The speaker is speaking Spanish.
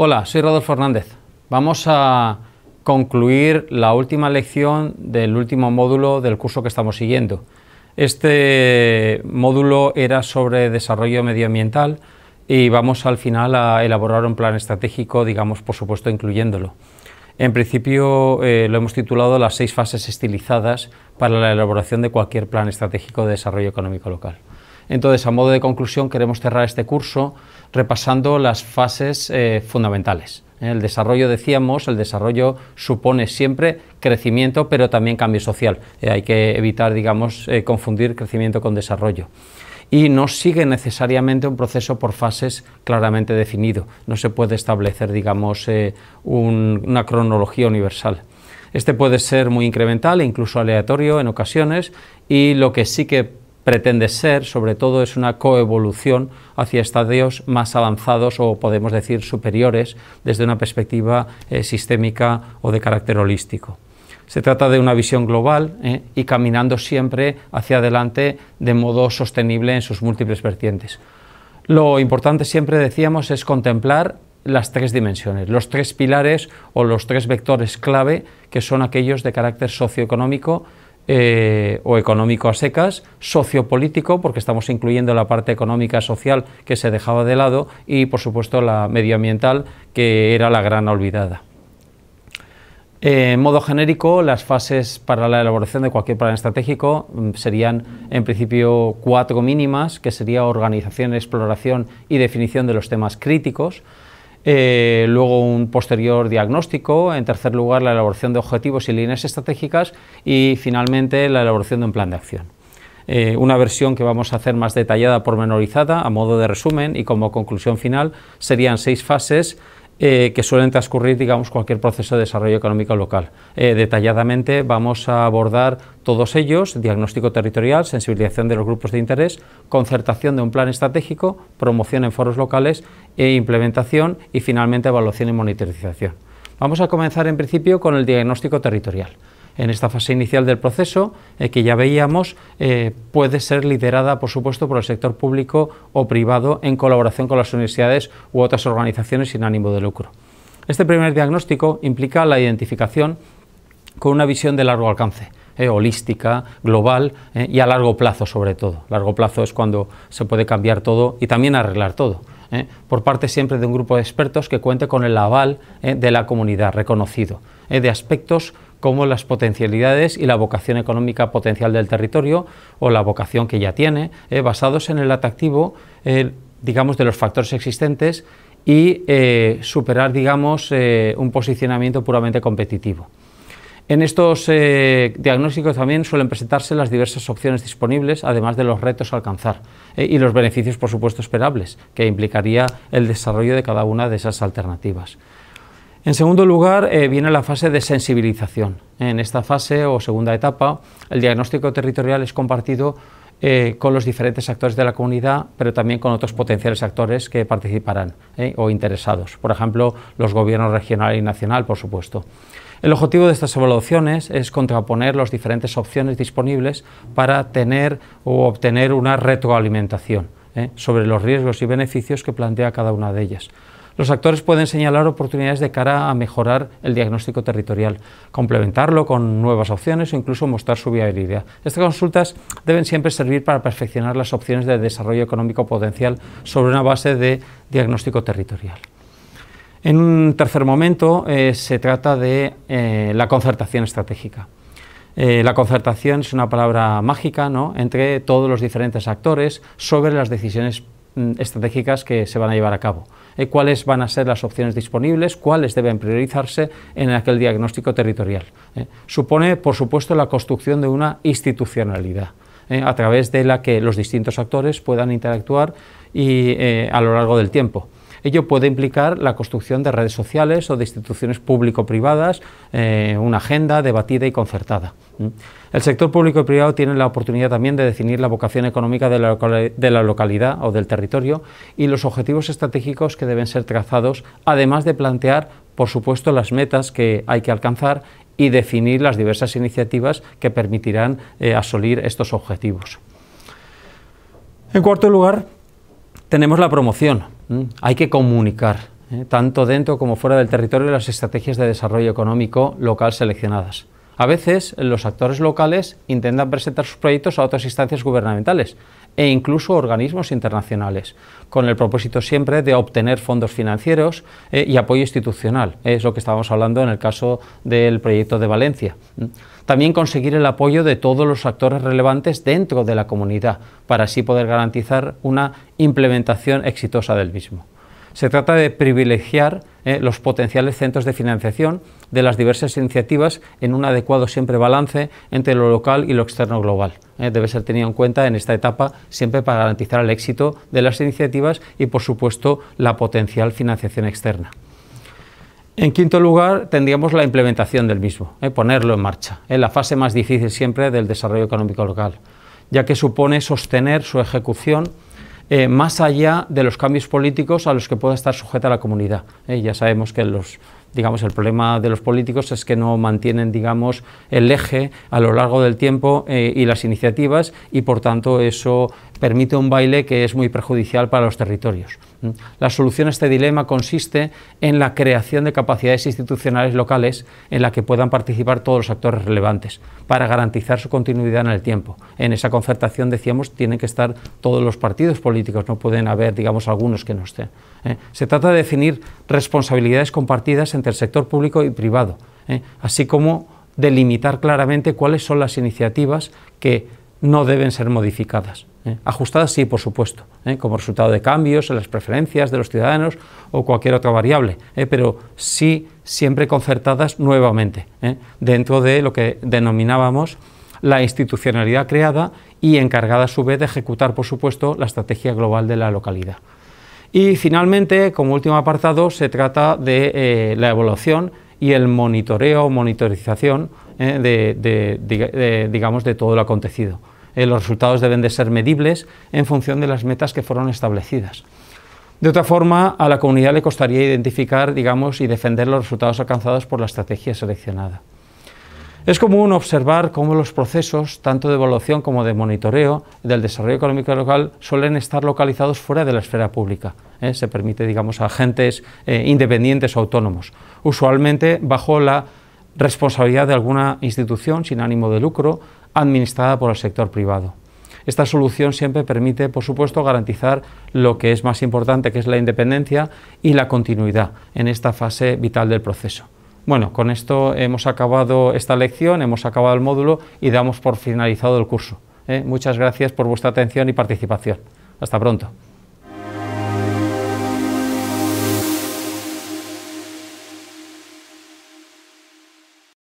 Hola, soy Rodolfo Fernández. Vamos a concluir la última lección del último módulo del curso que estamos siguiendo. Este módulo era sobre desarrollo medioambiental y vamos al final a elaborar un plan estratégico, digamos, por supuesto, incluyéndolo. En principio eh, lo hemos titulado las seis fases estilizadas para la elaboración de cualquier plan estratégico de desarrollo económico local. Entonces, a modo de conclusión, queremos cerrar este curso repasando las fases eh, fundamentales. ¿eh? El desarrollo, decíamos, el desarrollo supone siempre crecimiento, pero también cambio social. Eh, hay que evitar, digamos, confundir crecimiento con desarrollo. Y no sigue necesariamente un proceso por fases claramente definido. No se puede establecer, digamos, una cronología universal. Este puede ser muy incremental e incluso aleatorio en ocasiones y lo que sí que pretende ser, sobre todo, es una coevolución hacia estadios más avanzados o podemos decir superiores desde una perspectiva eh, sistémica o de carácter holístico. Se trata de una visión global eh, y caminando siempre hacia adelante de modo sostenible en sus múltiples vertientes. Lo importante siempre decíamos es contemplar las tres dimensiones, los tres pilares o los tres vectores clave que son aquellos de carácter socioeconómico, eh, o económico a secas, sociopolítico, porque estamos incluyendo la parte económica social que se dejaba de lado, y por supuesto la medioambiental, que era la gran olvidada. en modo genérico, las fases para la elaboración de cualquier plan estratégico mm, serían, en principio, cuatro mínimas, que sería organización, exploración y definición de los temas críticos. Eh, luego un posterior diagnóstico, en tercer lugar la elaboración de objetivos y líneas estratégicas y finalmente la elaboración de un plan de acción. Eh, una versión que vamos a hacer más detallada, pormenorizada, a modo de resumen y como conclusión final, serían seis fases eh, que suelen transcurrir, digamos, cualquier proceso de desarrollo económico local. Eh, detalladamente vamos a abordar todos ellos, diagnóstico territorial, sensibilización de los grupos de interés, concertación de un plan estratégico, promoción en foros locales e implementación y finalmente evaluación y monitorización. Vamos a comenzar en principio con el diagnóstico territorial en esta fase inicial del proceso, eh, que ya veíamos, eh, puede ser liderada, por supuesto, por el sector público o privado en colaboración con las universidades u otras organizaciones sin ánimo de lucro. Este primer diagnóstico implica la identificación con una visión de largo alcance, eh, holística, global y a largo plazo sobre todo. Largo plazo es cuando se puede cambiar todo y también arreglar todo. por parte siempre de un grupo de expertos que cuente con el aval de la comunidad reconocido, de aspectos como las potencialidades y la vocación económica potencial del territorio o la vocación que ya tiene, eh, basados en el atractivo, eh, digamos, de los factores existentes y eh, superar, digamos, un posicionamiento puramente competitivo. En estos diagnósticos también suelen presentarse las diversas opciones disponibles, además de los retos a alcanzar y los beneficios, por supuesto, esperables, que implicaría el desarrollo de cada una de esas alternativas. En segundo lugar, eh, viene la fase de sensibilización. En esta fase o segunda etapa, el diagnóstico territorial es compartido eh, con los diferentes actores de la comunidad, pero también con otros potenciales actores que participarán eh, o interesados. Por ejemplo, los gobiernos regional y nacional, por supuesto. El objetivo de estas evaluaciones es contraponer las diferentes opciones disponibles para tener o obtener una retroalimentación sobre los riesgos y beneficios que plantea cada una de ellas los actores pueden señalar oportunidades de cara a mejorar el diagnóstico territorial, complementarlo con nuevas opciones o incluso mostrar su viabilidad. Estas consultas deben siempre servir para perfeccionar las opciones de desarrollo económico potencial sobre una base de diagnóstico territorial. En un tercer momento eh, se trata de eh, la concertación estratégica. Eh, la concertación es una palabra mágica entre todos los diferentes actores sobre las decisiones mm, estratégicas que se van a llevar a cabo. Eh, cuáles van a ser las opciones disponibles, cuáles deben priorizarse en aquel diagnóstico territorial. Eh. Supone, por supuesto, la construcción de una institucionalidad eh, a través de la que los distintos actores puedan interactuar y, a lo largo del tiempo. Ello puede implicar la construcción de redes sociales o de instituciones público-privadas, eh, una agenda debatida y concertada. El sector público y privado tiene la oportunidad también de definir la vocación económica de la, localidad o del territorio y los objetivos estratégicos que deben ser trazados, además de plantear, por supuesto, las metas que hay que alcanzar y definir las diversas iniciativas que permitirán eh, asolir estos objetivos. En cuarto lugar, tenemos la promoción. Mm. Hay que comunicar, ¿eh? tanto dentro como fuera del territorio, las estrategias de desarrollo económico local seleccionadas. A veces los actores locales intentan presentar sus proyectos a otras instancias gubernamentales e incluso organismos internacionales, con el propósito siempre de obtener fondos financieros eh, y apoyo institucional. Es lo que estábamos hablando en el caso del proyecto de Valencia. También conseguir el apoyo de todos los actores relevantes dentro de la comunidad, para así poder garantizar una implementación exitosa del mismo. Se trata de privilegiar eh, los potenciales centros de financiación de las diversas iniciativas en un adecuado siempre balance entre lo local y lo externo global. Eh, debe ser tenido en cuenta en esta etapa siempre para garantizar el éxito de las iniciativas y, por supuesto, la potencial financiación externa. En quinto lugar, tendríamos la implementación del mismo, eh, ponerlo en marcha, en la fase más difícil siempre del desarrollo económico local, ya que supone sostener su ejecución eh, más allá de los cambios políticos a los que pueda estar sujeta la comunidad. ¿eh? ya sabemos que los, digamos, el problema de los políticos es que no mantienen, digamos, el eje a lo largo del tiempo eh, y las iniciativas y, por tanto, eso permite un baile que es muy perjudicial para los territorios. La solución a este dilema consiste en la creación de capacidades institucionales locales en la que puedan participar todos los actores relevantes para garantizar su continuidad en el tiempo. En esa concertación, decíamos, tienen que estar todos los partidos políticos, no pueden haber, digamos, algunos que no estén. ¿eh? Se trata de definir responsabilidades compartidas entre el sector público y privado, ¿eh? así como delimitar claramente cuáles son las iniciativas que no deben ser modificadas. ¿eh? Ajustadas sí, por supuesto, ¿eh? como resultado de cambios en las preferencias de los ciudadanos o cualquier otra variable, ¿eh? pero sí siempre concertadas nuevamente, dentro de lo que denominábamos la institucionalidad creada y encargada a su vez de ejecutar, por supuesto, la estrategia global de la localidad. Y finalmente, como último apartado, se trata de la evaluación y el monitoreo o monitorización eh, de, digamos, de todo lo acontecido. Eh, los resultados deben de ser medibles en función de las metas que fueron establecidas. De otra forma, a la comunidad le costaría identificar digamos, y defender los resultados alcanzados por la estrategia seleccionada. Es común observar cómo los procesos, tanto de evaluación como de monitoreo del desarrollo económico local, suelen estar localizados fuera de la esfera pública. ¿eh? Se permite, digamos, a agentes eh, independientes o autónomos, usualmente bajo la responsabilidad de alguna institución sin ánimo de lucro administrada por el sector privado. Esta solución siempre permite, por supuesto, garantizar lo que es más importante, que es la independencia y la continuidad en esta fase vital del proceso. Bueno, con esto hemos acabado esta lección, hemos acabado el módulo y damos por finalizado el curso. ¿eh? Muchas gracias por vuestra atención y participación. Hasta pronto.